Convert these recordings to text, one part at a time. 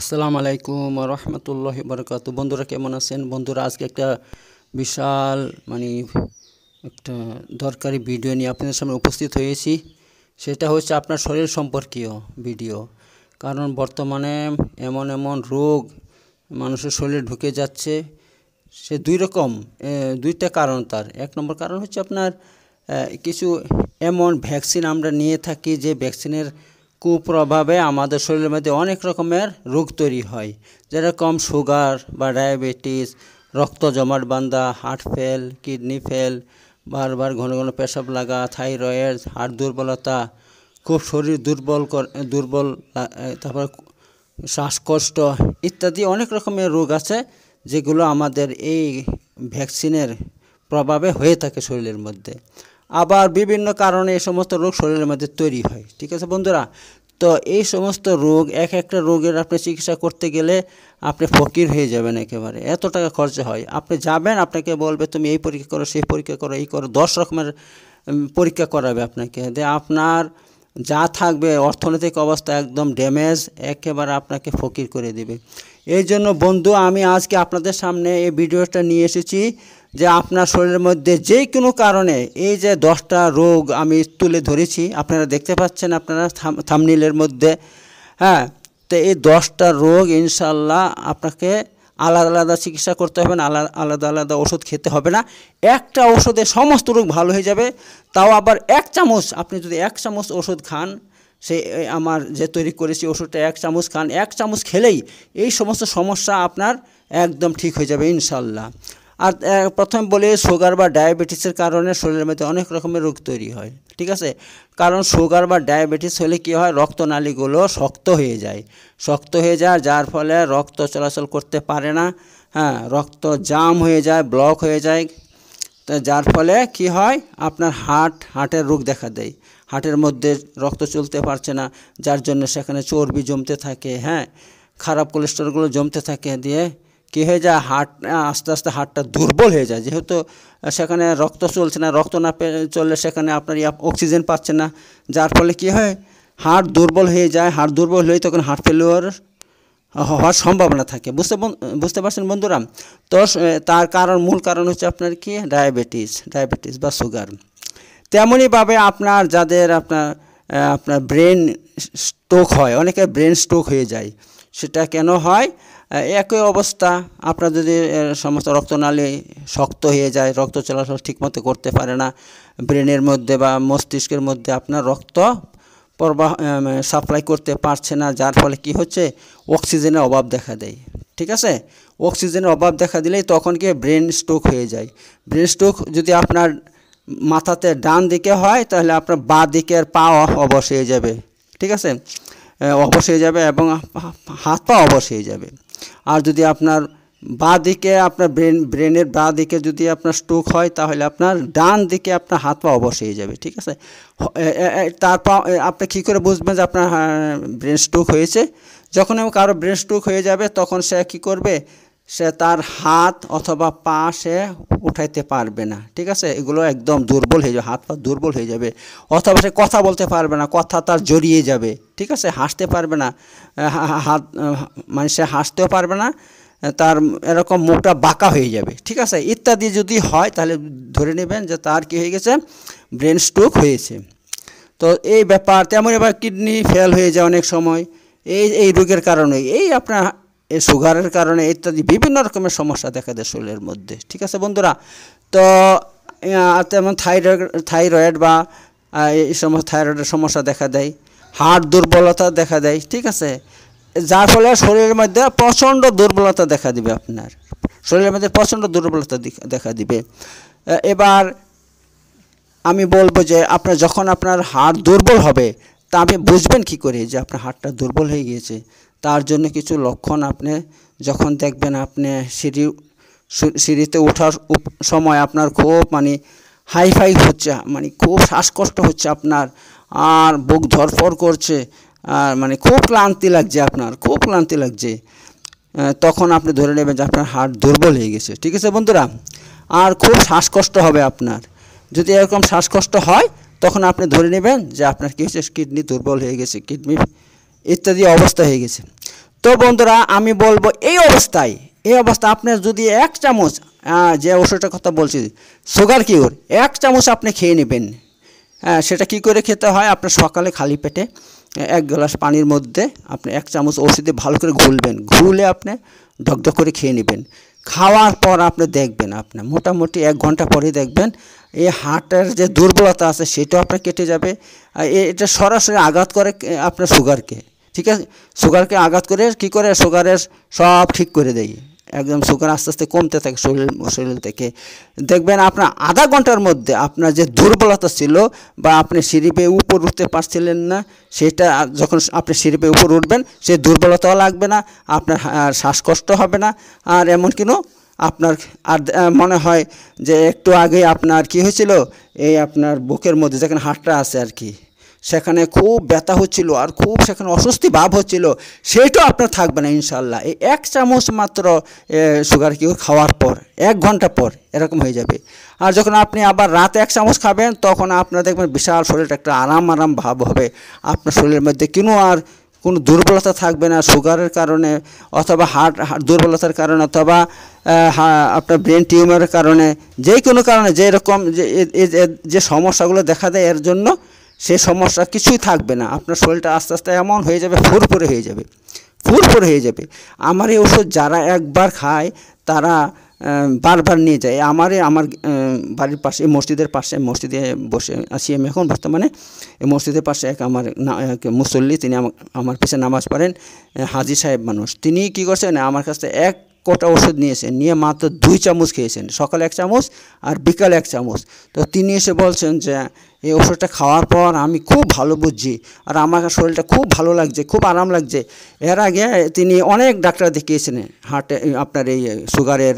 আসসালামু আলাইকুম রহমতুল্লাহ বরকাত বন্ধুরা কেমন আছেন বন্ধুরা আজকে একটা বিশাল মানে একটা দরকারি ভিডিও নিয়ে আপনাদের সামনে উপস্থিত হয়েছি সেটা হচ্ছে আপনার শরীর সম্পর্কীয় ভিডিও কারণ বর্তমানে এমন এমন রোগ মানুষের শরীরে ঢুকে যাচ্ছে সে দুই রকম দুইটা কারণ তার এক নম্বর কারণ হচ্ছে আপনার কিছু এমন ভ্যাকসিন আমরা নিয়ে থাকি যে ভ্যাকসিনের কুপ্রভাবে আমাদের শরীরের মধ্যে অনেক রকমের রোগ তৈরি হয় যেরকম সুগার বা ডায়াবেটিস রক্ত জমাট বান্ধা হার্ট ফেল কিডনি ফেল বারবার ঘন ঘন পেশাব লাগা থাইরয়েড হার্ট দুর্বলতা খুব শরীর দুর্বল দুর্বল তারপর শ্বাসকষ্ট ইত্যাদি অনেক রকমের রোগ আছে যেগুলো আমাদের এই ভ্যাকসিনের প্রভাবে হয়ে থাকে শরীরের মধ্যে আবার বিভিন্ন কারণে এই সমস্ত রোগ শরীরের মধ্যে তৈরি হয় ঠিক আছে বন্ধুরা তো এই সমস্ত রোগ এক একটা রোগের আপনি চিকিৎসা করতে গেলে আপনি ফকির হয়ে যাবেন একেবারে এত টাকা খরচা হয় আপনি যাবেন আপনাকে বলবে তুমি এই পরীক্ষা করো সেই পরীক্ষা করো এই করো দশ রকমের পরীক্ষা করাবে আপনাকে যে আপনার যা থাকবে অর্থনৈতিক অবস্থা একদম ড্যামেজ একেবারে আপনাকে ফকির করে দেবে এই জন্য বন্ধু আমি আজকে আপনাদের সামনে এই ভিডিওটা নিয়ে এসেছি যে আপনার শরীরের মধ্যে যে কোনো কারণে এই যে দশটা রোগ আমি তুলে ধরেছি আপনারা দেখতে পাচ্ছেন আপনারা থামনিলের মধ্যে হ্যাঁ তো এই দশটা রোগ ইনশাল্লাহ আপনাকে আলাদা আলাদা চিকিৎসা করতে হবে না আলাদা আলাদা ওষুধ খেতে হবে না একটা ওষুধে সমস্ত রোগ ভালো হয়ে যাবে তাও আবার এক চামচ আপনি যদি এক চামচ ওষুধ খান সে আমার যে তৈরি করেছি ওষুধটা এক চামচ খান এক চামচ খেলেই এই সমস্ত সমস্যা আপনার একদম ঠিক হয়ে যাবে ইনশাল্লাহ আর প্রথম বলি সুগার বা ডায়াবেটিসের কারণে শরীরের মধ্যে অনেক রকমের রোগ তৈরি হয় ঠিক আছে কারণ সুগার বা ডায়াবেটিস হলে কী হয় রক্তনালীগুলো শক্ত হয়ে যায় শক্ত হয়ে যায় যার ফলে রক্ত চলাচল করতে পারে না হ্যাঁ রক্ত জাম হয়ে যায় ব্লক হয়ে যায় তো যার ফলে কি হয় আপনার হার্ট হার্টের রোগ দেখা দেয় হার্টের মধ্যে রক্ত চলতে পারছে না যার জন্য সেখানে চর্বি জমতে থাকে হ্যাঁ খারাপ কোলেস্ট্রলগুলো জমতে থাকে দিয়ে কী হয়ে যায় হার্ট আস্তে আস্তে হার্টটা দুর্বল হয়ে যায় যেহেতু সেখানে রক্ত চলছে না রক্ত না চললে সেখানে আপনার অক্সিজেন পাচ্ছে না যার ফলে কী হয় হার্ট দুর্বল হয়ে যায় হার্ট দুর্বল হয়ে তখন হার্ট ফেলিওর হওয়ার সম্ভাবনা থাকে বুঝতে বুঝতে পারছেন বন্ধুরা তো তার কারণ মূল কারণ হচ্ছে আপনার কি ডায়াবেটিস ডায়াবেটিস বা সুগার তেমনইভাবে আপনার যাদের আপনার আপনার ব্রেন স্ট্রোক হয় অনেকের ব্রেন স্ট্রোক হয়ে যায় সেটা কেন হয় একই অবস্থা আপনার যদি সমস্ত রক্তনালী শক্ত হয়ে যায় রক্ত চলাচল ঠিকমতো করতে পারে না ব্রেনের মধ্যে বা মস্তিষ্কের মধ্যে আপনার রক্ত প্রবাহ সাপ্লাই করতে পারছে না যার ফলে কি হচ্ছে অক্সিজেনের অভাব দেখা দেয় ঠিক আছে অক্সিজেনের অভাব দেখা দিলেই তখন কি ব্রেন স্ট্রোক হয়ে যায় ব্রেন স্ট্রোক যদি আপনার মাথাতে ডান দিকে হয় তাহলে আপনার বা দিকের পা অবশ হয়ে যাবে ঠিক আছে অবশ হয়ে যাবে এবং হাত পা অবশ হয়ে যাবে আর যদি আপনার বা দিকে আপনার ব্রেন ব্রেনের বা দিকে যদি আপনার স্ট্রোক হয় তাহলে আপনার ডান দিকে আপনার হাত পা অবশ্যই হয়ে যাবে ঠিক আছে তারপর আপনি কী করে বুঝবেন যে আপনার হ্যাঁ, ব্রেন স্ট্রোক হয়েছে যখন কারো ব্রেন স্ট্রোক হয়ে যাবে তখন সে কী করবে সে তার হাত অথবা পা সে উঠাইতে পারবে না ঠিক আছে এগুলো একদম দুর্বল হয়ে যাবে হাত পা দুর্বল হয়ে যাবে অথবা সে কথা বলতে পারবে না কথা তার জড়িয়ে যাবে ঠিক আছে হাসতে পারবে না হাত মানে সে হাসতেও পারবে না তার এরকম মুখটা বাঁকা হয়ে যাবে ঠিক আছে ইত্যাদি যদি হয় তাহলে ধরে নেবেন যে তার কি হয়ে গেছে ব্রেন স্ট্রোক হয়েছে তো এই ব্যাপার তেমন এবার কিডনি ফেল হয়ে যায় অনেক সময় এই এই রোগের কারণে এই আপনার এই সুগারের কারণে ইত্যাদি বিভিন্ন রকমের সমস্যা দেখা দেয় শরীরের মধ্যে ঠিক আছে বন্ধুরা তো তেমন থাইরয়েড থাইরয়েড বা এই সমস্ত থাইরয়েডের সমস্যা দেখা দেয় হার্ট দুর্বলতা দেখা দেয় ঠিক আছে যার ফলে শরীরের মধ্যে প্রচণ্ড দুর্বলতা দেখা দিবে আপনার শরীরের মধ্যে প্রচণ্ড দুর্বলতা দেখা দিবে এবার আমি বলবো যে আপনার যখন আপনার হাড় দুর্বল হবে তা আপনি বুঝবেন কি করে যে আপনার হাড়টা দুর্বল হয়ে গিয়েছে তার জন্য কিছু লক্ষণ আপনি যখন দেখবেন আপনি সিঁড়ি সিঁড়িতে ওঠার সময় আপনার খুব মানে হাইফাই হচ্ছে মানে খুব শ্বাসকষ্ট হচ্ছে আপনার আর বুক ধরফর করছে আর মানে খুব ক্লান্তি লাগছে আপনার খুব ক্লান্তি লাগছে তখন আপনি ধরে নেবেন যে আপনার হার্ট দুর্বল হয়ে গেছে ঠিক আছে বন্ধুরা আর খুব শ্বাসকষ্ট হবে আপনার যদি এরকম শ্বাসকষ্ট হয় তখন আপনি ধরে নেবেন যে আপনার কী হচ্ছে কিডনি দুর্বল হয়ে গেছে কিডনি ইত্যাদি অবস্থা হয়ে গেছে তো বন্ধুরা আমি বলবো এই অবস্থায় এই অবস্থা আপনার যদি এক চামচ যে ওষুধটার কথা বলছি সুগার কিউর এক চামচ আপনি খেয়ে নেবেন হ্যাঁ সেটা কি করে খেতে হয় আপনার সকালে খালি পেটে এক গ্লাস পানির মধ্যে আপনি এক চামচ ওষুধে ভালো করে ঘুলবেন ঘুলে আপনি ঢকঢক করে খেয়ে নেবেন খাওয়ার পর আপনি দেখবেন আপনি মোটামুটি এক ঘন্টা পরে দেখবেন এই হার্টের যে দুর্বলতা আছে সেটাও আপনার কেটে যাবে এটা সরাসরি আঘাত করে আপনার সুগারকে ঠিক আছে সুগারকে আঘাত করে কি করে সুগারের সব ঠিক করে দেয় একদম সুগার আস্তে আস্তে কমতে থাকে শরীর শরীর থেকে দেখবেন আপনার আধা ঘন্টার মধ্যে আপনার যে দুর্বলতা ছিল বা আপনি সিঁড়িপে উপর উঠতে পারছিলেন না সেটা যখন আপনি সিঁড়িপে উপর উঠবেন সে দুর্বলতাও লাগবে না আপনার শ্বাসকষ্ট হবে না আর এমন কিনো আপনার আর মনে হয় যে একটু আগে আপনার কি হয়েছিল এই আপনার বুকের মধ্যে যেখানে হাটটা আছে আর কি সেখানে খুব ব্যথা হচ্ছিল আর খুব সেখানে অস্বস্তি ভাব হচ্ছিল সেটাও আপনার থাকবে না ইনশাল্লাহ এই এক চামচ মাত্র সুগার কিউ খাওয়ার পর এক ঘন্টা পর এরকম হয়ে যাবে আর যখন আপনি আবার রাত এক চামচ খাবেন তখন আপনার দেখবেন বিশাল শরীরটা একটা আরাম আরাম ভাব হবে আপনার শরীরের মধ্যে কোনো আর কোনো দুর্বলতা থাকবে না সুগারের কারণে অথবা হার্ট দুর্বলতার কারণে অথবা আপনার ব্রেন টিউমারের কারণে যে কোনো কারণে যে রকম যে সমস্যাগুলো দেখা দেয় এর জন্য সে সমস্যা কিছুই থাকবে না আপনার শরীরটা আস্তে আস্তে এমন হয়ে যাবে ফুরফুরে হয়ে যাবে ফুরফুরে হয়ে যাবে আমার এই ওষুধ যারা একবার খায় তারা বারবার নিয়ে যায় আমারে আমার বাড়ির পাশে মসজিদের পাশে মসজিদে বসে আছি আমি এখন বর্তমানে এই মসজিদের পাশে এক আমার এক মুসল্লি তিনি আমার পিছনে নামাজ পড়েন হাজি সাহেব মানুষ তিনি কি করছেন আমার কাছে এক কোটা ওষুধ নিয়েছেন নিয়ে মাত্র দুই চামচ খেয়েছেন সকালে এক চামচ আর বিকালে এক চামচ তো তিনি এসে বলছেন যে এই ওষুধটা খাওয়ার পর আমি খুব ভালো বুঝছি আর আমার শরীরটা খুব ভালো লাগছে খুব আরাম লাগছে এর আগে তিনি অনেক ডাক্তার দেখিয়েছেন হার্টে আপনার এই সুগারের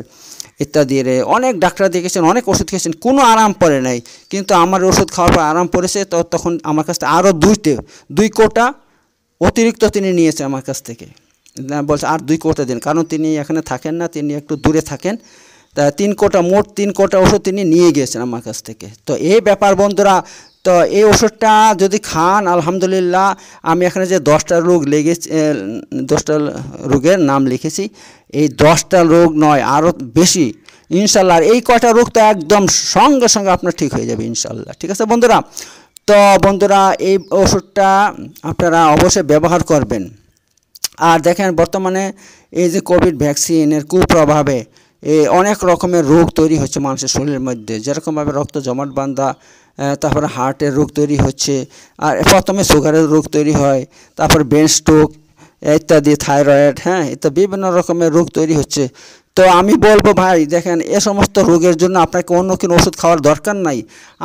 ইত্যাদির অনেক ডাক্তার দেখেছেন অনেক ওষুধ খেয়েছেন কোনো আরাম পড়ে নাই কিন্তু আমার ওষুধ খাওয়ার পর আরাম পড়েছে তো তখন আমার কাছ থেকে আরও দুইটে দুই কোটা অতিরিক্ত তিনি নিয়েছে আমার কাছ থেকে বলছে আর দুই কোটা দিন কারণ তিনি এখানে থাকেন না তিনি একটু দূরে থাকেন তা তিন কোটা মোট তিন কোটা ওষুধ তিনি নিয়ে গিয়েছেন আমার কাছ থেকে তো এই ব্যাপার বন্ধুরা তো এই ওষুধটা যদি খান আলহামদুলিল্লাহ আমি এখানে যে দশটা রোগ লেগেছি দশটা রোগের নাম লিখেছি এই দশটা রোগ নয় আরও বেশি ইনশাল্লাহ এই কটা রোগ তো একদম সঙ্গে সঙ্গে আপনার ঠিক হয়ে যাবে ইনশাল্লাহ ঠিক আছে বন্ধুরা তো বন্ধুরা এই ওষুধটা আপনারা অবশ্যই ব্যবহার করবেন আর দেখেন বর্তমানে এই যে কোভিড ভ্যাকসিনের কুপ্রভাবে অনেক রকমের রোগ তৈরি হচ্ছে মানুষের শরীরের মধ্যে যেরকমভাবে রক্ত জমাট বান্ধা তারপরে হার্টের রোগ তৈরি হচ্ছে আর প্রথমে সুগারের রোগ তৈরি হয় তারপর ব্রেন স্ট্রোক ইত্যাদি থাইরয়েড হ্যাঁ ইত্যাদি বিভিন্ন রকমের রোগ তৈরি হচ্ছে তো আমি বলবো ভাই দেখেন এ সমস্ত রোগের জন্য আপনাকে অন্য কোনো ওষুধ খাওয়ার দরকার নাই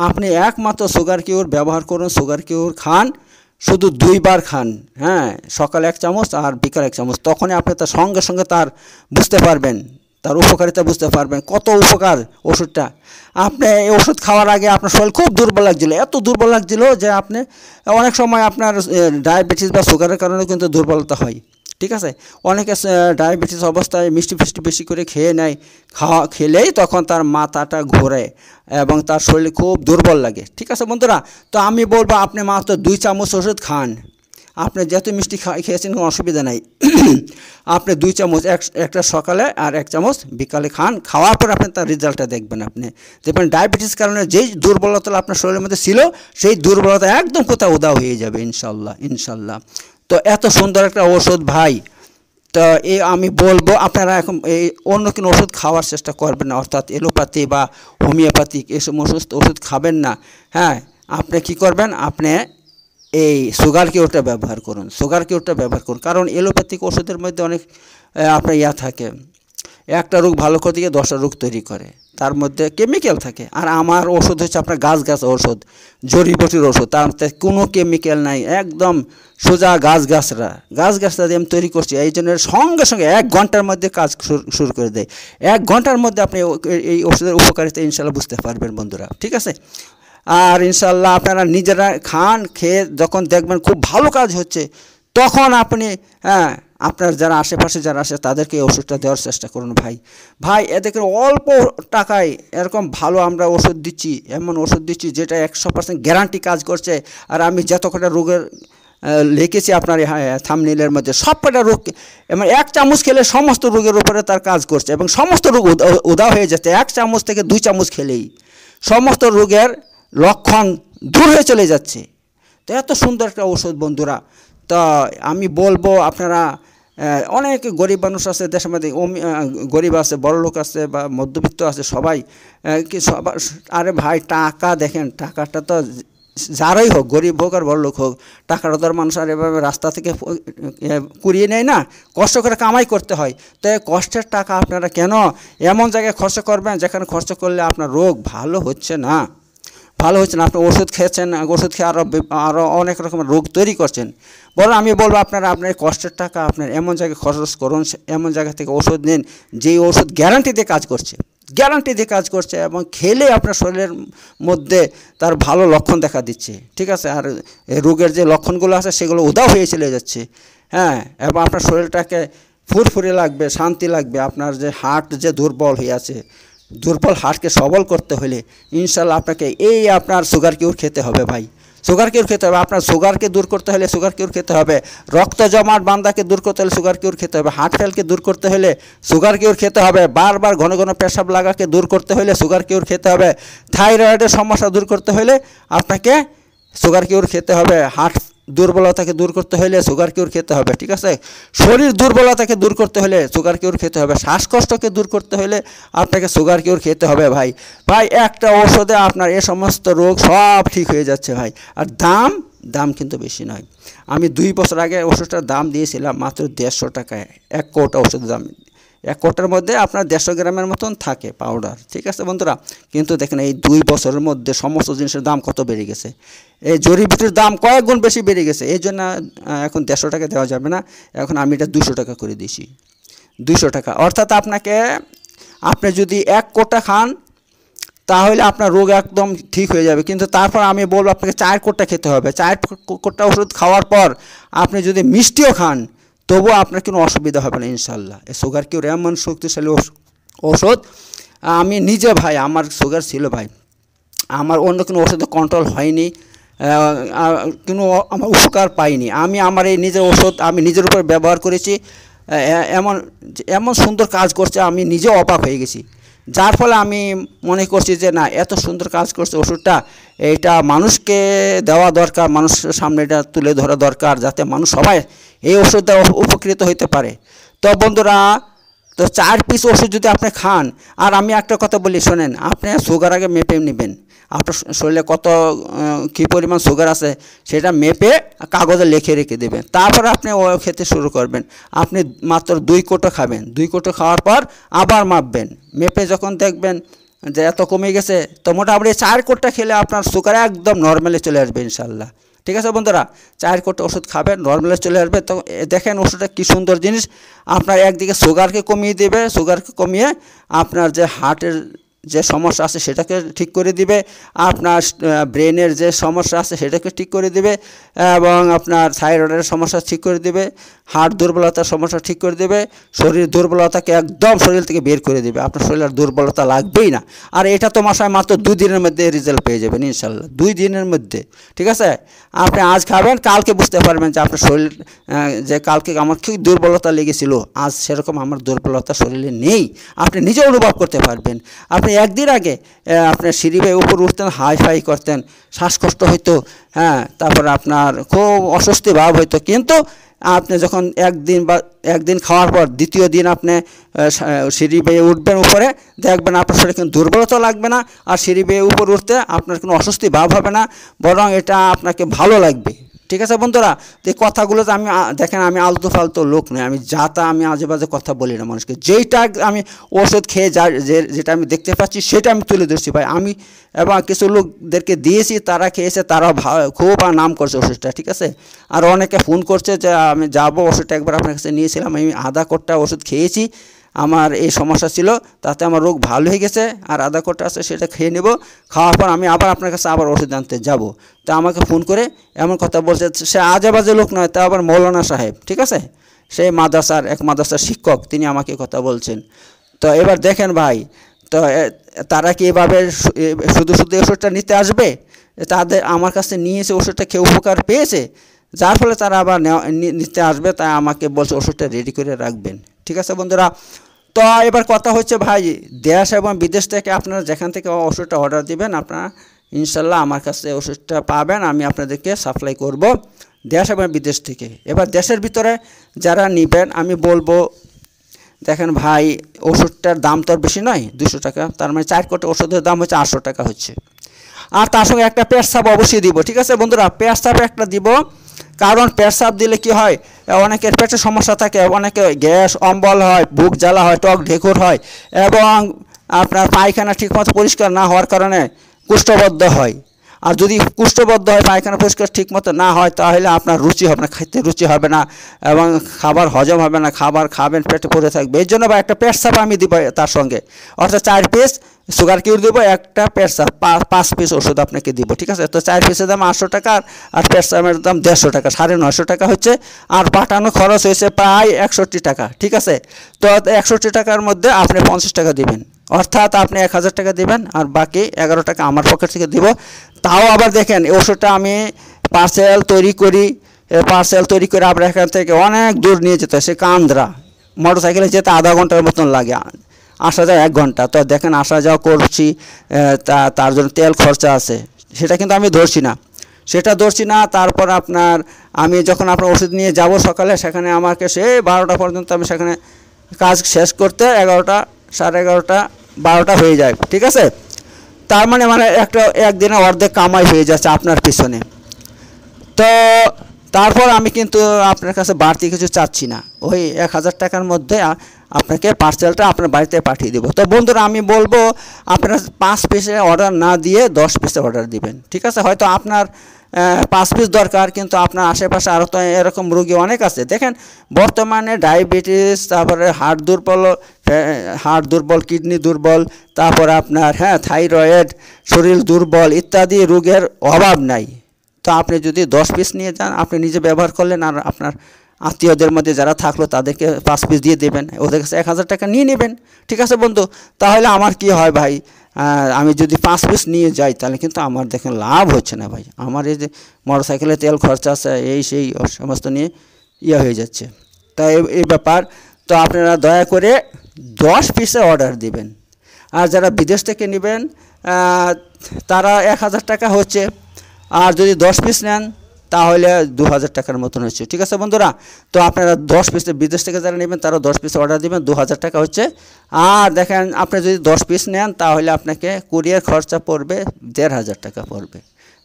আপনি একমাত্র সুগার কিউর ব্যবহার করুন সুগার কিউর খান শুধু দুইবার খান হ্যাঁ সকালে এক চামচ আর বিকালে এক চামচ তখনই আপনি তার সঙ্গে সঙ্গে তার বুঝতে পারবেন তার উপকারিতা বুঝতে পারবেন কত উপকার ওষুধটা আপনি এই ওষুধ খাওয়ার আগে আপনার শরীর খুব দুর্বল লাগছিল এত দুর্বল লাগছিল যে আপনি অনেক সময় আপনার ডায়াবেটিস বা সুগারের কারণেও কিন্তু দুর্বলতা হয় ঠিক আছে অনেকে ডায়াবেটিস অবস্থায় মিষ্টি ফিষ্টি বেশি করে খেয়ে নেয় খাওয়া খেলেই তখন তার মাথাটা ঘোরে এবং তার শরীর খুব দুর্বল লাগে ঠিক আছে বন্ধুরা তো আমি বলবো আপনি মাত্র দুই চামচ ওষুধ খান আপনি যেহেতু মিষ্টি খেয়েছেন কোনো অসুবিধা নাই আপনি দুই চামচ এক একটা সকালে আর এক চামচ বিকালে খান খাওয়ার পর আপনি তার রেজাল্টটা দেখবেন আপনি দেখবেন ডায়াবেটিস কারণে যেই দুর্বলতা আপনার শরীরের মধ্যে ছিল সেই দুর্বলতা একদম কোথাও উদা হয়ে যাবে ইনশাল্লাহ ইনশাল্লাহ তো এত সুন্দর একটা ওষুধ ভাই তো এই আমি বলবো আপনারা এখন এই অন্য কোনো ওষুধ খাওয়ার চেষ্টা করবেন না অর্থাৎ এলোপ্যাথি বা হোমিওপ্যাথিক এসব ওষুধ ওষুধ খাবেন না হ্যাঁ আপনি কি করবেন আপনি এই সুগার কিউরটা ব্যবহার করুন সুগার কিউরটা ব্যবহার করুন কারণ এলোপ্যাথিক ওষুধের মধ্যে অনেক আপনার ইয়া থাকে একটা রোগ ভালো করতে গিয়ে দশটা রোগ তৈরি করে তার মধ্যে কেমিক্যাল থাকে আর আমার ওষুধ হচ্ছে আপনার গাছ গাছ ওষুধ জড়িবটির ওষুধ তার মধ্যে কোনো কেমিক্যাল নাই একদম সোজা গাছ গাছরা গাছ গাছরা আমি তৈরি করছি এই জন্য সঙ্গে সঙ্গে এক ঘন্টার মধ্যে কাজ শুরু করে দেয় এক ঘন্টার মধ্যে আপনি এই ওষুধের উপকারিতা ইনশাল্লাহ বুঝতে পারবেন বন্ধুরা ঠিক আছে আর ইনশাল্লাহ আপনারা নিজেরা খান খেয়ে যখন দেখবেন খুব ভালো কাজ হচ্ছে তখন আপনি হ্যাঁ আপনার যারা আশেপাশে যারা আছে তাদেরকে এই ওষুধটা দেওয়ার চেষ্টা করুন ভাই ভাই এদেরকে অল্প টাকায় এরকম ভালো আমরা ওষুধ দিচ্ছি এমন ওষুধ দিচ্ছি যেটা একশো পার্সেন্ট গ্যারান্টি কাজ করছে আর আমি যত কটা রোগের লিখেছি আপনার থামনিলের হ্যাঁ, মধ্যে সব কটা রোগ এবং এক চামচ খেলে সমস্ত রোগের উপরে তার কাজ করছে এবং সমস্ত রোগ উদা হয়ে যাচ্ছে এক চামচ থেকে দুই চামচ খেলেই সমস্ত রোগের লক্ষণ দূর হয়ে চলে যাচ্ছে তো এত সুন্দর একটা ওষুধ বন্ধুরা তা আমি বলবো আপনারা অনেক গরিব মানুষ আছে দেশের মধ্যে গরিব আছে বড় লোক আছে বা মধ্যবিত্ত আছে সবাই কি সবার আরে ভাই টাকা দেখেন টাকাটা তো যারাই হোক গরিব হোক আর বড় লোক হোক টাকাটা তো মানুষ আর এভাবে রাস্তা থেকে কুড়িয়ে নেয় না কষ্ট করে কামাই করতে হয় তো কষ্টের টাকা আপনারা কেন এমন জায়গায় খরচ করবেন যেখানে খরচ করলে আপনার রোগ ভালো হচ্ছে না ভালো হচ্ছে না আপনি ওষুধ খেয়েছেন ওষুধ খেয়ে আরও আরও অনেক রকমের রোগ তৈরি করছেন বরং আমি বলবো আপনারা আপনার কষ্টের টাকা আপনার এমন জায়গায় খরচ করুন এমন জায়গা থেকে ওষুধ নিন যেই ওষুধ গ্যারান্টি দিয়ে কাজ করছে গ্যারান্টি দিয়ে কাজ করছে এবং খেলে আপনার শরীরের মধ্যে তার ভালো লক্ষণ দেখা দিচ্ছে ঠিক আছে আর রোগের যে লক্ষণগুলো আছে সেগুলো উদাও হয়ে চলে যাচ্ছে হ্যাঁ এবং আপনার শরীরটাকে ফুরফুরে লাগবে শান্তি লাগবে আপনার যে হার্ট যে দুর্বল হয়ে আছে দুর্বল হার্টকে সবল করতে হলে ইনশাল্লাহ আপনাকে এই আপনার সুগার কিউর খেতে হবে ভাই সুগার কিউর খেতে হবে আপনার সুগারকে দূর করতে হলে সুগার কিউর খেতে হবে রক্ত জমাট বান্দাকে দূর করতে হলে সুগার কিউর খেতে হবে হার্ট ফেলকে দূর করতে হলে সুগার কিউর খেতে হবে বারবার ঘন ঘন পেশাব লাগাকে দূর করতে হলে সুগার কিউর খেতে হবে থাইরয়েডের সমস্যা দূর করতে হলে আপনাকে সুগার কিউর খেতে হবে হার্ট দুর্বলতাকে দূর করতে হলে সুগার কিউর খেতে হবে ঠিক আছে শরীর দুর্বলতাকে দূর করতে হলে সুগার কিউর খেতে হবে শ্বাসকষ্টকে দূর করতে হলে আপনাকে সুগার কিউর খেতে হবে ভাই ভাই একটা ওষুধে আপনার এ সমস্ত রোগ সব ঠিক হয়ে যাচ্ছে ভাই আর দাম দাম কিন্তু বেশি নয় আমি দুই বছর আগে ওষুধটার দাম দিয়েছিলাম মাত্র দেড়শো টাকায় এক কোটা ওষুধের দাম এক কোটার মধ্যে আপনার দেড়শো গ্রামের মতন থাকে পাউডার ঠিক আছে বন্ধুরা কিন্তু দেখেন এই দুই বছরের মধ্যে সমস্ত জিনিসের দাম কত বেড়ে গেছে এই জড়িবুটির দাম কয়েক গুণ বেশি বেড়ে গেছে এই জন্য এখন দেড়শো টাকা দেওয়া যাবে না এখন আমি এটা দুশো টাকা করে দিছি দুশো টাকা অর্থাৎ আপনাকে আপনি যদি এক কোটা খান তাহলে আপনার রোগ একদম ঠিক হয়ে যাবে কিন্তু তারপর আমি বলবো আপনাকে চার কোটটা খেতে হবে চার কোটটা ওষুধ খাওয়ার পর আপনি যদি মিষ্টিও খান তবুও আপনার কোনো অসুবিধা হবে না ইনশাল্লাহ এ সুগার কেউ এমন শক্তিশালী ওষুধ আমি নিজে ভাই আমার সুগার ছিল ভাই আমার অন্য কোনো ওষুধে কন্ট্রোল হয়নি কোনো আমার উপকার পাইনি আমি আমার এই নিজের ওষুধ আমি নিজের উপর ব্যবহার করেছি এমন এমন সুন্দর কাজ করছে আমি নিজে অবাক হয়ে গেছি যার ফলে আমি মনে করছি যে না এত সুন্দর কাজ করছে ওষুধটা এটা মানুষকে দেওয়া দরকার মানুষের সামনে এটা তুলে ধরা দরকার যাতে মানুষ সবাই এই ওষুধটা উপকৃত হতে পারে তো বন্ধুরা তো চার পিস ওষুধ যদি আপনি খান আর আমি একটা কথা বলি শোনেন আপনি সুগার আগে মেপে নেবেন আপনার শরীরে কত কি পরিমাণ সুগার আছে সেটা মেপে কাগজে লিখে রেখে দেবেন তারপর আপনি ও খেতে শুরু করবেন আপনি মাত্র দুই কোটো খাবেন দুই কোটো খাওয়ার পর আবার মাপবেন মেপে যখন দেখবেন যে এত কমে গেছে তো মোটামুটি চার কোটটা খেলে আপনার সুগার একদম নর্মালে চলে আসবে ইনশাল্লাহ ঠিক আছে বন্ধুরা চার কোটি ওষুধ খাবেন নর্মালে চলে আসবে তো দেখেন ওষুধটা কী সুন্দর জিনিস আপনার একদিকে সুগারকে কমিয়ে দেবে সুগারকে কমিয়ে আপনার যে হার্টের যে সমস্যা আছে সেটাকে ঠিক করে দিবে আপনার ব্রেনের যে সমস্যা আছে সেটাকে ঠিক করে দিবে এবং আপনার থাইরয়েডের সমস্যা ঠিক করে দিবে হার্ট দুর্বলতার সমস্যা ঠিক করে দেবে শরীর দুর্বলতাকে একদম শরীর থেকে বের করে দেবে আপনার শরীরের দুর্বলতা লাগবেই না আর এটা তো মাসায় মাত্র দুই দিনের মধ্যে রেজাল্ট পেয়ে যাবেন ইনশাল্লাহ দুই দিনের মধ্যে ঠিক আছে আপনি আজ খাবেন কালকে বুঝতে পারবেন যে আপনার শরীর যে কালকে আমার কি দুর্বলতা লেগেছিল আজ সেরকম আমার দুর্বলতা শরীরে নেই আপনি নিজে অনুভব করতে পারবেন আপনি একদিন আগে আপনার সিঁড়ি বেয়ে উপর উঠতেন হাই ফাই করতেন শ্বাসকষ্ট হইতো হ্যাঁ তারপর আপনার খুব অস্বস্তি ভাব হইতো কিন্তু আপনি যখন একদিন বা একদিন খাওয়ার পর দ্বিতীয় দিন আপনি সিঁড়ি বেয়ে উঠবেন উপরে দেখবেন আপনার শরীরে কোনো দুর্বলতা লাগবে না আর সিঁড়ি বেয়ে উপর উঠতে আপনার কোনো অস্বস্তি ভাব হবে না বরং এটা আপনাকে ভালো লাগবে ঠিক আছে বন্ধুরা তো এই কথাগুলো তো আমি দেখেন আমি আলতু ফালতু লোক নয় আমি যা তা আমি আজে বাজে কথা বলি না মানুষকে যেইটা আমি ওষুধ খেয়ে যা যেটা আমি দেখতে পাচ্ছি সেটা আমি তুলে ধরছি ভাই আমি এবং কিছু লোকদেরকে দিয়েছি তারা খেয়েছে তারা খুব নাম করছে ওষুধটা ঠিক আছে আর অনেকে ফোন করছে যে আমি যাবো ওষুধটা একবার আপনার কাছে নিয়েছিলাম আমি আধা কোটটা ওষুধ খেয়েছি আমার এই সমস্যা ছিল তাতে আমার রোগ ভালো হয়ে গেছে আর আদা কোটা আছে সেটা খেয়ে নেব খাওয়ার পর আমি আবার আপনার কাছে আবার ওষুধ আনতে যাব তা আমাকে ফোন করে এমন কথা বলছে সে আজে বাজে লোক নয় তা আবার মৌলানা সাহেব ঠিক আছে সেই মাদ্রাসার এক মাদ্রাসার শিক্ষক তিনি আমাকে কথা বলছেন তো এবার দেখেন ভাই তো তারা কি এভাবে শুধু শুধু ওষুধটা নিতে আসবে তাদের আমার কাছে নিয়েছে ওষুধটা খেয়ে উপকার পেয়েছে যার ফলে তারা আবার নিতে আসবে তাই আমাকে বলছে ওষুধটা রেডি করে রাখবেন ঠিক আছে বন্ধুরা তো এবার কথা হচ্ছে ভাই দেশ এবং বিদেশ থেকে আপনারা যেখান থেকে ওষুধটা অর্ডার দিবেন আপনারা ইনশাল্লাহ আমার কাছে ওষুধটা পাবেন আমি আপনাদেরকে সাপ্লাই করব দেশ এবং বিদেশ থেকে এবার দেশের ভিতরে যারা নেবেন আমি বলবো দেখেন ভাই ওষুধটার দাম তো আর বেশি নয় দুশো টাকা তার মানে চার কোটি ওষুধের দাম হচ্ছে আটশো টাকা হচ্ছে আর তার সঙ্গে একটা পেট সাপ অবশ্যই দিব ঠিক আছে বন্ধুরা পেট সাপ একটা দিব কারণ পেশাব দিলে কি হয় অনেকের পেটে সমস্যা থাকে অনেকে গ্যাস অম্বল হয় বুক জ্বালা হয় টক ঢেকুর হয় এবং আপনার পায়খানা ঠিকমতো পরিষ্কার না হওয়ার কারণে কুষ্ঠবদ্ধ হয় আর যদি কুষ্ঠবদ্ধ হয় পায়খানা পরিষ্কার ঠিকমতো না হয় তাহলে আপনার রুচি হবে না খেতে রুচি হবে না এবং খাবার হজম হবে না খাবার খাবেন পেটে পড়ে থাকবে এর জন্য বা একটা পেট সাপ আমি দিব তার সঙ্গে অর্থাৎ চার পিস সুগার কিউর দেবো একটা পেটসাপ পাঁচ পিস ওষুধ আপনাকে দিব ঠিক আছে তো চার পিসের দাম আটশো টাকা আর পেটসাপের দাম দেড়শো টাকা সাড়ে নশো টাকা হচ্ছে আর পাঠানো খরচ হয়েছে প্রায় একষট্টি টাকা ঠিক আছে তো একষট্টি টাকার মধ্যে আপনি পঞ্চাশ টাকা দেবেন অর্থাৎ আপনি এক হাজার টাকা দেবেন আর বাকি এগারো টাকা আমার পকেট থেকে দেব তাও আবার দেখেন ওষুধটা আমি পার্সেল তৈরি করি পার্সেল তৈরি করে আবার এখান থেকে অনেক দূর নিয়ে যেতে হয় সে কান্দ্রা মোটর সাইকেলে যেতে আধা ঘন্টার মতন লাগে আসা যায় এক ঘন্টা তো দেখেন আসা যাওয়া করছি তা তার জন্য তেল খরচা আছে সেটা কিন্তু আমি ধরছি না সেটা ধরছি না তারপর আপনার আমি যখন আপনার ওষুধ নিয়ে যাব সকালে সেখানে আমাকে সেই বারোটা পর্যন্ত আমি সেখানে কাজ শেষ করতে এগারোটা সাড়ে এগারোটা বারোটা হয়ে যায় ঠিক আছে তার মানে মানে একটা একদিনে অর্ধেক কামাই হয়ে যাচ্ছে আপনার পিছনে তো তারপর আমি কিন্তু আপনার কাছে বাড়তি কিছু চাচ্ছি না ওই এক হাজার টাকার মধ্যে আপনাকে পার্সেলটা আপনার বাড়িতে পাঠিয়ে দেবো তো বন্ধুরা আমি বলবো আপনার পাঁচ পিসের অর্ডার না দিয়ে দশ পিসের অর্ডার দিবেন ঠিক আছে হয়তো আপনার পাঁচ পিস দরকার কিন্তু আপনার আশেপাশে আরও তো এরকম রুগী অনেক আছে দেখেন বর্তমানে ডায়াবেটিস তারপরে হার্ট দুর্বল হার্ট দুর্বল কিডনি দুর্বল তারপরে আপনার হ্যাঁ থাইরয়েড শরীর দুর্বল ইত্যাদি রোগের অভাব নাই তো আপনি যদি দশ পিস নিয়ে যান আপনি নিজে ব্যবহার করলেন আর আপনার আত্মীয়দের মধ্যে যারা থাকলো তাদেরকে পাঁচ পিস দিয়ে দেবেন ওদের কাছে এক হাজার টাকা নিয়ে নেবেন ঠিক আছে বন্ধু তাহলে আমার কি হয় ভাই আমি যদি পাঁচ পিস নিয়ে যাই তাহলে কিন্তু আমার দেখেন লাভ হচ্ছে না ভাই আমার এই যে মোটর সাইকেলে তেল খরচা আছে এই সেই সমস্ত নিয়ে ইয়ে হয়ে যাচ্ছে তাই এই ব্যাপার তো আপনারা দয়া করে দশ পিসে অর্ডার দিবেন আর যারা বিদেশ থেকে নেবেন তারা এক হাজার টাকা হচ্ছে আর যদি দশ পিস নেন তাহলে দু হাজার টাকার মতন হচ্ছে ঠিক আছে বন্ধুরা তো আপনারা দশ পিস বিদেশ থেকে যারা নেবেন তারা দশ পিস অর্ডার দেবেন দু হাজার টাকা হচ্ছে আর দেখেন আপনি যদি দশ পিস নেন তাহলে আপনাকে কুরিয়ার খরচা পড়বে দেড় হাজার টাকা পড়বে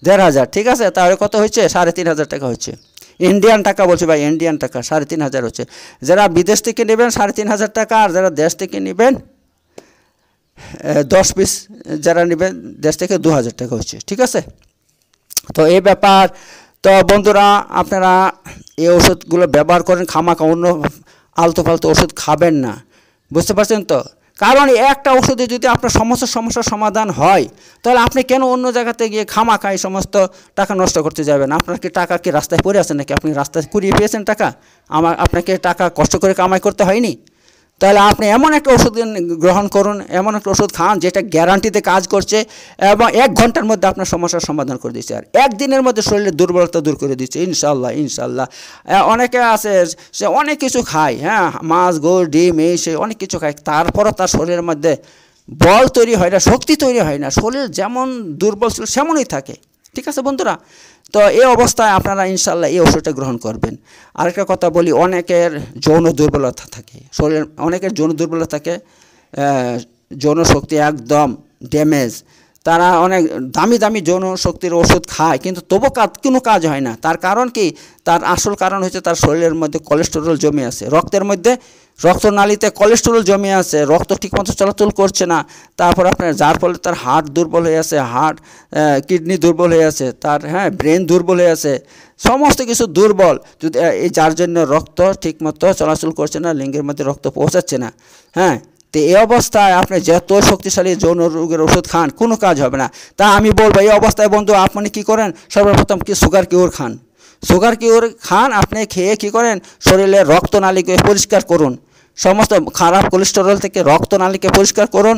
দেড় হাজার ঠিক আছে তাহলে কত হচ্ছে সাড়ে তিন হাজার টাকা হচ্ছে ইন্ডিয়ান টাকা বলছে ভাই ইন্ডিয়ান টাকা সাড়ে তিন হাজার হচ্ছে যারা বিদেশ থেকে নেবেন সাড়ে তিন হাজার টাকা আর যারা দেশ থেকে নেবেন দশ পিস যারা নেবেন দেশ থেকে দু হাজার টাকা হচ্ছে ঠিক আছে তো এই ব্যাপার তো বন্ধুরা আপনারা এই ওষুধগুলো ব্যবহার করেন খামাকা অন্য আলতো ফালতো ওষুধ খাবেন না বুঝতে পারছেন তো কারণ একটা ওষুধে যদি আপনার সমস্ত সমস্যার সমাধান হয় তাহলে আপনি কেন অন্য জায়গাতে গিয়ে খামা এই সমস্ত টাকা নষ্ট করতে যাবেন আপনার কি টাকা কি রাস্তায় পড়ে আছে নাকি আপনি রাস্তায় কুড়িয়ে পেয়েছেন টাকা আমার আপনাকে টাকা কষ্ট করে কামাই করতে হয়নি তাহলে আপনি এমন একটা ওষুধ গ্রহণ করুন এমন একটা ওষুধ খান যেটা গ্যারান্টিতে কাজ করছে এবং এক ঘন্টার মধ্যে আপনার সমস্যার সমাধান করে দিচ্ছে আর একদিনের মধ্যে শরীরের দুর্বলতা দূর করে দিচ্ছে ইনশাল্লাহ ইনশাল্লাহ অনেকে আছে সে অনেক কিছু খায় হ্যাঁ মাছ গোল ডিম এই সে অনেক কিছু খায় তারপরও তার শরীরের মধ্যে বল তৈরি হয় না শক্তি তৈরি হয় না শরীর যেমন দুর্বল ছিল সেমনই থাকে ঠিক আছে বন্ধুরা তো এই অবস্থায় আপনারা ইনশাল্লাহ এই ওষুধটা গ্রহণ করবেন আরেকটা কথা বলি অনেকের যৌন দুর্বলতা থাকে শরীরের অনেকের যৌন দুর্বলতা থাকে যৌন শক্তি একদম ড্যামেজ তারা অনেক দামি দামি যৌন শক্তির ওষুধ খায় কিন্তু তবু কাজ কোনো কাজ হয় না তার কারণ কি তার আসল কারণ হচ্ছে তার শরীরের মধ্যে কোলেস্টেরল জমে আছে রক্তের মধ্যে রক্তনালীতে কোলেস্টেরল জমে আছে রক্ত ঠিকমতো চলাচল করছে না তারপর আপনার যার ফলে তার হার্ট দুর্বল হয়ে আছে হার্ট কিডনি দুর্বল হয়ে আছে তার হ্যাঁ ব্রেন দুর্বল হয়ে আছে সমস্ত কিছু দুর্বল যদি এই যার জন্য রক্ত ঠিকমতো চলাচল করছে না লিঙ্গের মধ্যে রক্ত পৌঁছাচ্ছে না হ্যাঁ তো এই অবস্থায় আপনি যত শক্তিশালী যৌন রোগের ওষুধ খান কোনো কাজ হবে না তা আমি বলবো এই অবস্থায় বন্ধু আপনি কি করেন সর্বপ্রথম কি সুগার কিওর খান সুগার কিওর খান আপনি খেয়ে কি করেন শরীরে রক্তনালীকে পরিষ্কার করুন সমস্ত খারাপ কোলেস্টেরল থেকে রক্তনালীকে পরিষ্কার করুন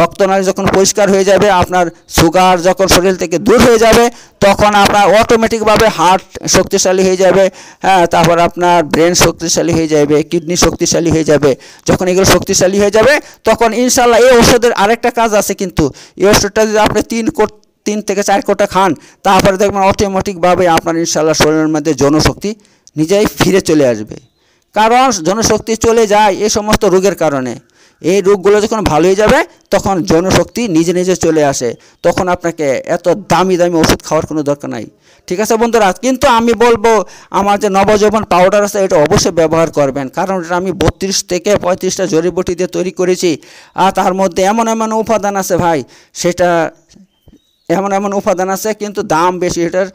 রক্তনালী যখন পরিষ্কার হয়ে যাবে আপনার সুগার যখন শরীর থেকে দূর হয়ে যাবে তখন আপনার অটোমেটিকভাবে হার্ট শক্তিশালী হয়ে যাবে হ্যাঁ তারপর আপনার ব্রেন শক্তিশালী হয়ে যাবে কিডনি শক্তিশালী হয়ে যাবে যখন এগুলো শক্তিশালী হয়ে যাবে তখন ইনশাল্লাহ এই ওষুধের আরেকটা কাজ আছে কিন্তু এই ওষুধটা যদি আপনি তিন কোট তিন থেকে চার কোটা খান তারপরে দেখবেন অটোমেটিকভাবে আপনার ইনশাল্লাহ শরীরের মধ্যে জনশক্তি নিজেই ফিরে চলে আসবে কারণ জনশক্তি চলে যায় এই সমস্ত রোগের কারণে এই রোগগুলো যখন ভালো হয়ে যাবে তখন জনশক্তি নিজে নিজে চলে আসে তখন আপনাকে এত দামি দামি ওষুধ খাওয়ার কোনো দরকার নাই ঠিক আছে বন্ধুরা কিন্তু আমি বলবো আমার যে নবজীবন পাউডার আছে এটা অবশ্যই ব্যবহার করবেন কারণ এটা আমি বত্রিশ থেকে পঁয়ত্রিশটা জড়িবটি দিয়ে তৈরি করেছি আর তার মধ্যে এমন এমন উপাদান আছে ভাই সেটা এমন এমন উপাদান আছে কিন্তু দাম বেশি এটার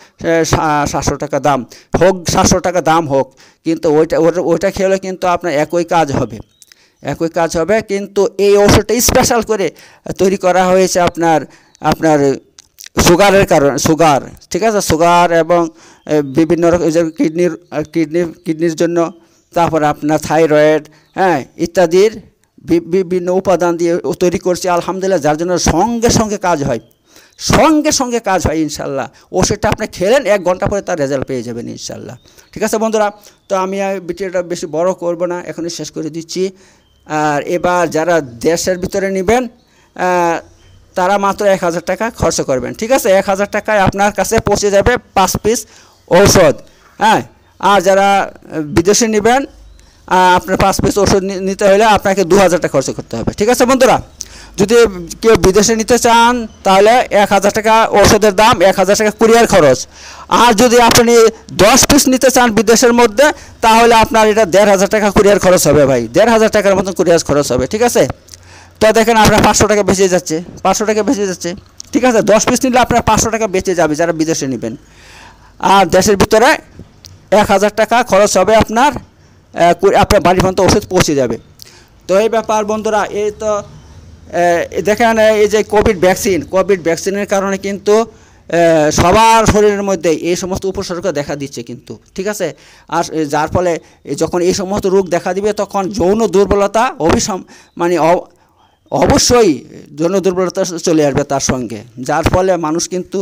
সাতশো টাকা দাম হোক সাতশো টাকা দাম হোক কিন্তু ওইটা ওইটা খেলে কিন্তু আপনার একই কাজ হবে একই কাজ হবে কিন্তু এই ওষুধটা স্পেশাল করে তৈরি করা হয়েছে আপনার আপনার সুগারের কারণে সুগার ঠিক আছে সুগার এবং বিভিন্ন রকম কিডনির কিডনি কিডনির জন্য তারপর আপনার থাইরয়েড হ্যাঁ ইত্যাদির বিভিন্ন উপাদান দিয়ে তৈরি করছে আলহামদুলিল্লাহ যার জন্য সঙ্গে সঙ্গে কাজ হয় সঙ্গে সঙ্গে কাজ হয় ইনশাল্লাহ ওষুধটা আপনি খেলেন এক ঘন্টা পরে তার রেজাল্ট পেয়ে যাবেন ইনশাল্লাহ ঠিক আছে বন্ধুরা তো আমি ভিডিওটা বেশি বড় করব না এখনই শেষ করে দিচ্ছি আর এবার যারা দেশের ভিতরে নেবেন তারা মাত্র এক হাজার টাকা খরচ করবেন ঠিক আছে এক হাজার টাকায় আপনার কাছে পৌঁছে যাবে পাঁচ পিস ঔষধ হ্যাঁ আর যারা বিদেশে নেবেন আপনার পাঁচ পিস ওষুধ নিতে হলে আপনাকে দু হাজার টাকা খরচ করতে হবে ঠিক আছে বন্ধুরা যদি কেউ বিদেশে নিতে চান তাহলে এক হাজার টাকা ওষুধের দাম এক হাজার টাকা কুরিয়ার খরচ আর যদি আপনি দশ পিস নিতে চান বিদেশের মধ্যে তাহলে আপনার এটা দেড় হাজার টাকা কুরিয়ার খরচ হবে ভাই দেড় হাজার টাকার মতন কুরিয়ার খরচ হবে ঠিক আছে তো দেখেন আপনার পাঁচশো টাকা বেঁচে যাচ্ছে পাঁচশো টাকা বেঁচে যাচ্ছে ঠিক আছে দশ পিস নিলে আপনার পাঁচশো টাকা বেঁচে যাবে যারা বিদেশে নেবেন আর দেশের ভিতরে এক হাজার টাকা খরচ হবে আপনার আপনার বাড়ি পর্যন্ত ওষুধ পৌঁছে যাবে তো এই ব্যাপার বন্ধুরা এই তো দেখেন এই যে কোভিড ভ্যাকসিন কোভিড ভ্যাকসিনের কারণে কিন্তু সবার শরীরের মধ্যে এই সমস্ত উপসর্গ দেখা দিচ্ছে কিন্তু ঠিক আছে আর যার ফলে যখন এই সমস্ত রোগ দেখা দিবে তখন যৌন দুর্বলতা অভিসম মানে অবশ্যই যৌন দুর্বলতা চলে আসবে তার সঙ্গে যার ফলে মানুষ কিন্তু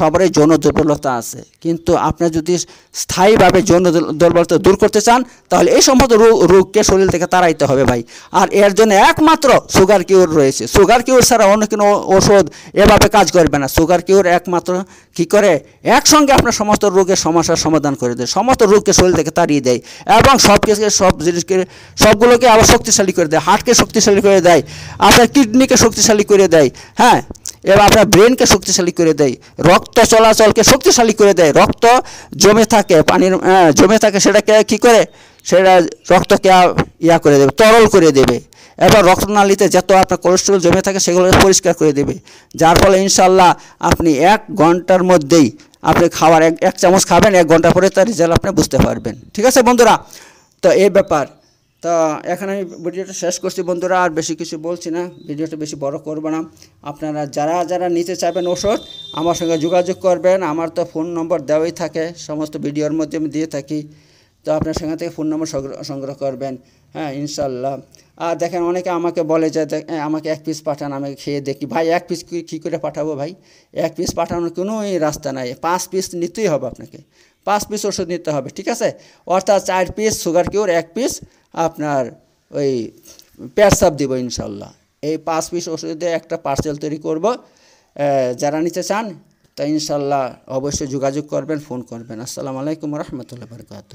সবারই যৌন দুর্বলতা আছে কিন্তু আপনি যদি স্থায়ীভাবে যৌন দুর্বলতা দূর করতে চান তাহলে এই সমস্ত রোগকে শরীর থেকে তাড়াইতে হবে ভাই আর এর জন্য একমাত্র সুগার কিউর রয়েছে সুগার কিউর ছাড়া অন্য কোনো ওষুধ এভাবে কাজ করবে না সুগার কিউর একমাত্র কি করে একসঙ্গে আপনার সমস্ত রোগের সমস্যার সমাধান করে দেয় সমস্ত রোগকে শরীর থেকে তাড়িয়ে দেয় এবং সব কিছুকে সব জিনিসকে সবগুলোকে আবার শক্তিশালী করে দেয় হার্টকে শক্তিশালী করে দেয় আপনার কিডনিকে শক্তিশালী করে দেয় হ্যাঁ এবং আপনার ব্রেনকে শক্তিশালী করে দেয় রক্ত চলাচলকে শক্তিশালী করে দেয় রক্ত জমে থাকে পানির জমে থাকে সেটাকে কি করে সেটা রক্তকে ইয়া করে দেবে তরল করে দেবে এবার রক্তনালীতে যত আপনার কোলেস্ট্রল জমে থাকে সেগুলো পরিষ্কার করে দেবে যার ফলে ইনশাল্লাহ আপনি এক ঘন্টার মধ্যেই আপনি খাওয়ার এক এক চামচ খাবেন এক ঘন্টা পরে তার রেজাল্ট আপনি বুঝতে পারবেন ঠিক আছে বন্ধুরা তো এই ব্যাপার তা এখানে আমি ভিডিওটা শেষ করছি বন্ধুরা আর বেশি কিছু বলছি না ভিডিওটা বেশি বড় করব না আপনারা যারা যারা নিতে চাইবেন ওষুধ আমার সঙ্গে যোগাযোগ করবেন আমার তো ফোন নম্বর দেওয়াই থাকে সমস্ত ভিডিওর মধ্যে আমি দিয়ে থাকি তো আপনার সেখান থেকে ফোন নম্বর সংগ্রহ করবেন হ্যাঁ ইনশাল্লাহ আর দেখেন অনেকে আমাকে বলে যে হ্যাঁ, আমাকে এক পিস পাঠান আমি খেয়ে দেখি ভাই এক পিস কী করে পাঠাবো ভাই এক পিস পাঠানোর কোনোই রাস্তা নাই পাঁচ পিস নিতেই হবে আপনাকে পাঁচ পিস ওষুধ নিতে হবে ঠিক আছে অর্থাৎ চার পিস সুগার কিউর এক পিস আপনার ওই প্যাটসাপ দিব ইনশাল্লাহ এই পাঁচ পিস ওষুধে একটা পার্সেল তৈরি করব যারা নিতে চান তা ইনশাল্লাহ অবশ্যই যোগাযোগ করবেন ফোন করবেন আসসালামু আলাইকুম রহমতুল্লাহ বরকাত